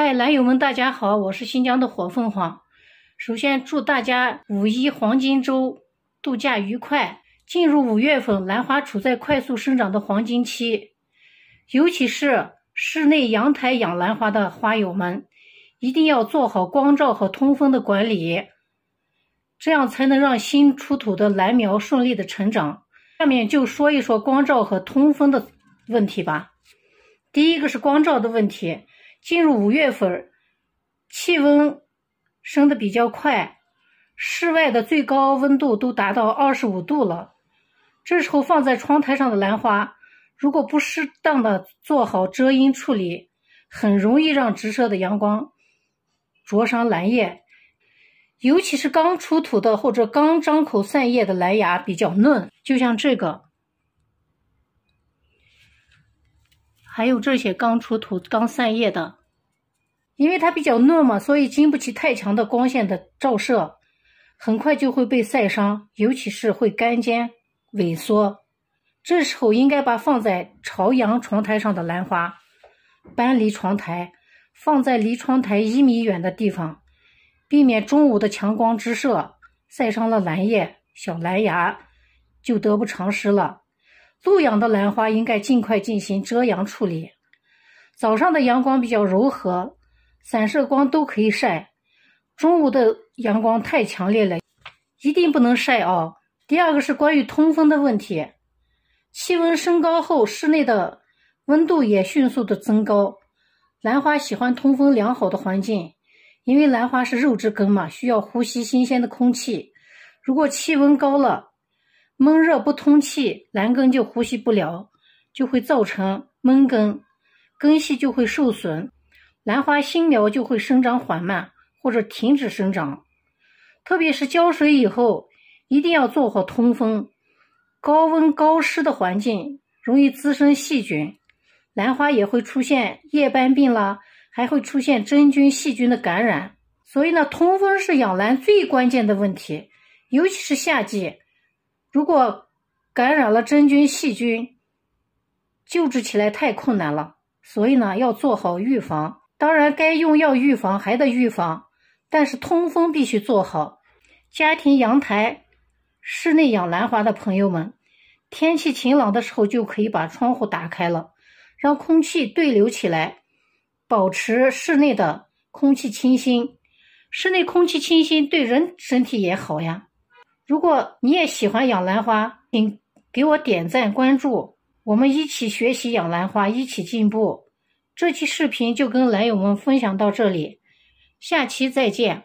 嗨，兰友们，大家好，我是新疆的火凤凰。首先祝大家五一黄金周度假愉快。进入五月份，兰花处在快速生长的黄金期，尤其是室内阳台养兰花的花友们，一定要做好光照和通风的管理，这样才能让新出土的兰苗顺利的成长。下面就说一说光照和通风的问题吧。第一个是光照的问题。进入五月份，气温升得比较快，室外的最高温度都达到二十五度了。这时候放在窗台上的兰花，如果不适当的做好遮阴处理，很容易让直射的阳光灼伤兰叶。尤其是刚出土的或者刚张口散叶的兰芽比较嫩，就像这个。还有这些刚出土、刚散叶的，因为它比较嫩嘛，所以经不起太强的光线的照射，很快就会被晒伤，尤其是会干尖萎缩。这时候应该把放在朝阳窗台上的兰花搬离窗台，放在离窗台一米远的地方，避免中午的强光直射，晒伤了兰叶、小兰芽，就得不偿失了。露养的兰花应该尽快进行遮阳处理。早上的阳光比较柔和，散射光都可以晒。中午的阳光太强烈了，一定不能晒哦。第二个是关于通风的问题。气温升高后，室内的温度也迅速的增高。兰花喜欢通风良好的环境，因为兰花是肉质根嘛，需要呼吸新鲜的空气。如果气温高了，闷热不通气，兰根就呼吸不了，就会造成闷根，根系就会受损，兰花新苗就会生长缓慢或者停止生长。特别是浇水以后，一定要做好通风。高温高湿的环境容易滋生细菌，兰花也会出现叶斑病啦，还会出现真菌、细菌的感染。所以呢，通风是养兰最关键的问题，尤其是夏季。如果感染了真菌、细菌，救治起来太困难了。所以呢，要做好预防。当然，该用药预防还得预防，但是通风必须做好。家庭阳台、室内养兰花的朋友们，天气晴朗的时候就可以把窗户打开了，让空气对流起来，保持室内的空气清新。室内空气清新对人身体也好呀。如果你也喜欢养兰花，请给我点赞关注，我们一起学习养兰花，一起进步。这期视频就跟兰友们分享到这里，下期再见。